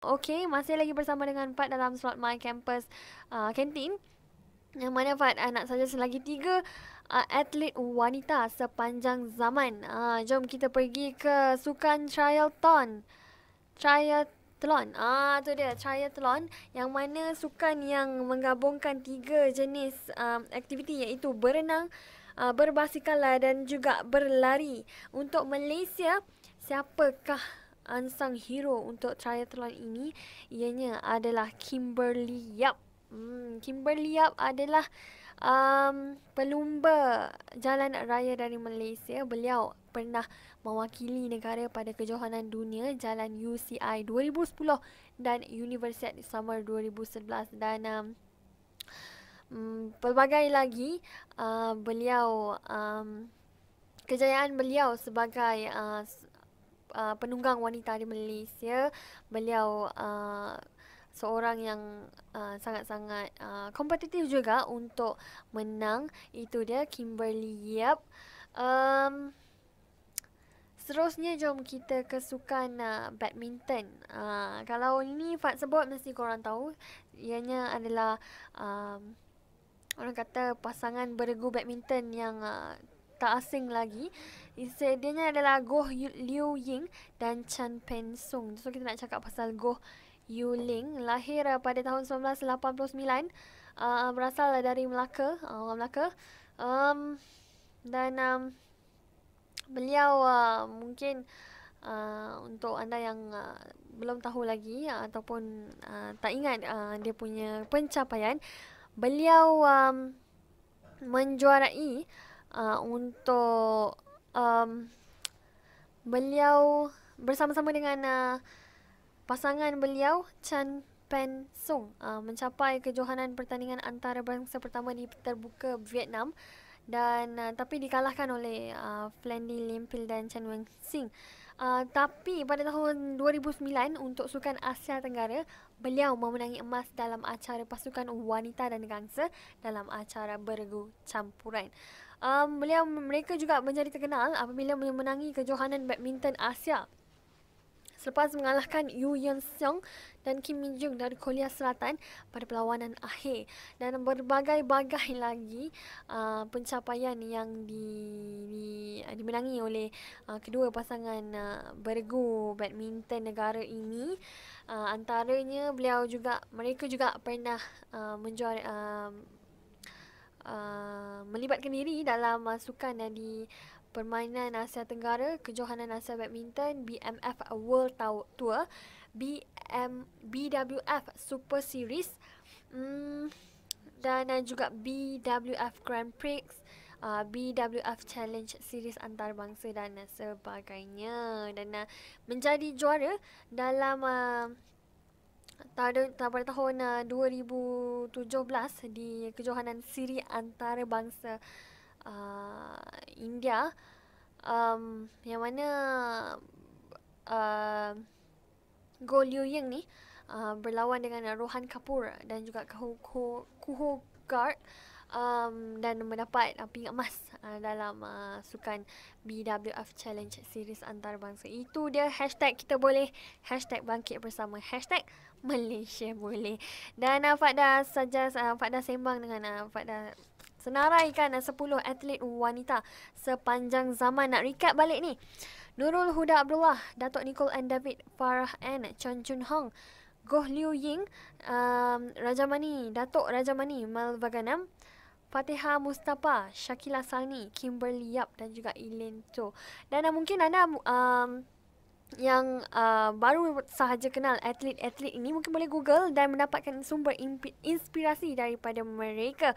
Okay, masih lagi bersama dengan Fat dalam slot My Campus Kantin. Uh, Yang mana Fat uh, nak saja selagi tiga uh, atlet wanita sepanjang zaman. Uh, jom kita pergi ke sukan triathlon. Triathlon. Ah, tu dia triathlon. Yang mana sukan yang menggabungkan tiga jenis uh, aktiviti iaitu berenang, uh, berbasikal dan juga berlari. Untuk Malaysia, siapakah unsung hero untuk triathlon ini ianya adalah Kimberly Yap. Hmm, Kimberly Yap adalah um, pelumba jalan raya dari Malaysia. Beliau pernah mewakili negara pada kejohanan dunia jalan UCI 2010 dan University Summer 2011 dan um, Hmm, pelbagai lagi uh, beliau um, kejayaan beliau sebagai uh, Uh, penunggang wanita di Malaysia. Beliau uh, seorang yang uh, sangat-sangat uh, kompetitif juga untuk menang. Itu dia Kimberly Yap. Um, Seterusnya jom kita ke sukan uh, badminton. Uh, kalau ini Fat sebut mesti korang tahu. Ianya adalah um, orang kata pasangan beregu badminton yang uh, tak asing lagi. Insidennya adalah Goh Yu- Liu Ying dan Chan Pen Sung. So kita nak cakap pasal Goh Yu Ling. Lahir uh, pada tahun 1989. Uh, um, berasal dari Melaka. Uh, orang Melaka. Um, dan um, beliau uh, mungkin uh, untuk anda yang uh, belum tahu lagi uh, ataupun uh, tak ingat uh, dia punya pencapaian. Beliau um, menjuarai uh, uh, untuk um, beliau bersama-sama dengan uh, pasangan beliau Chan Pen Song uh, mencapai kejohanan pertandingan antarabangsa pertama di terbuka Vietnam dan uh, tapi dikalahkan oleh uh, Flandy Limpil dan Chan Wen Sing. Uh, tapi pada tahun 2009 untuk Sukan Asia Tenggara, beliau memenangi emas dalam acara pasukan wanita dan gangsa dalam acara bergu campuran um, beliau mereka juga menjadi terkenal apabila memenangi kejohanan badminton Asia selepas mengalahkan Yu Yan Seong dan Kim Min Jung dari Korea Selatan pada perlawanan akhir dan berbagai-bagai lagi uh, pencapaian yang di, di uh, dimenangi oleh uh, kedua pasangan uh, bergu badminton negara ini uh, antaranya beliau juga mereka juga pernah uh, menjuarai uh, Uh, melibatkan diri dalam uh, sukan di Permainan Asia Tenggara Kejohanan Asia Badminton BMF World Tour BM, BWF Super Series mm, dan juga BWF Grand Prix Uh, BWF Challenge Series antarabangsa dan uh, sebagainya dan uh, menjadi juara dalam uh, tahun pada tahun uh, 2017 di kejohanan siri antarabangsa uh, India um, yang mana uh, Go Liu Ying ni uh, berlawan dengan Rohan Kapoor dan juga Kuho, Kuho Guard um, dan mendapat uh, pingat emas uh, dalam uh, sukan BWF Challenge Series Antarabangsa. Itu dia hashtag kita boleh, hashtag bangkit bersama, hashtag Malaysia boleh. Dan uh, Fakda suggest, uh, Fakda sembang dengan uh, Fakda senaraikan uh, 10 atlet wanita sepanjang zaman. Nak recap balik ni. Nurul Huda Abdullah, Datuk Nicole and David Farah and Chan Chun Hong, Goh Liu Ying, um, Rajamani, Datuk Rajamani Malvaganam, Fatihah Mustafa, Shakila Sani, Kimberly Yap dan juga Elin Cho. Dan uh, mungkin anda um, yang uh, baru sahaja kenal atlet-atlet ini mungkin boleh google dan mendapatkan sumber inspirasi daripada mereka.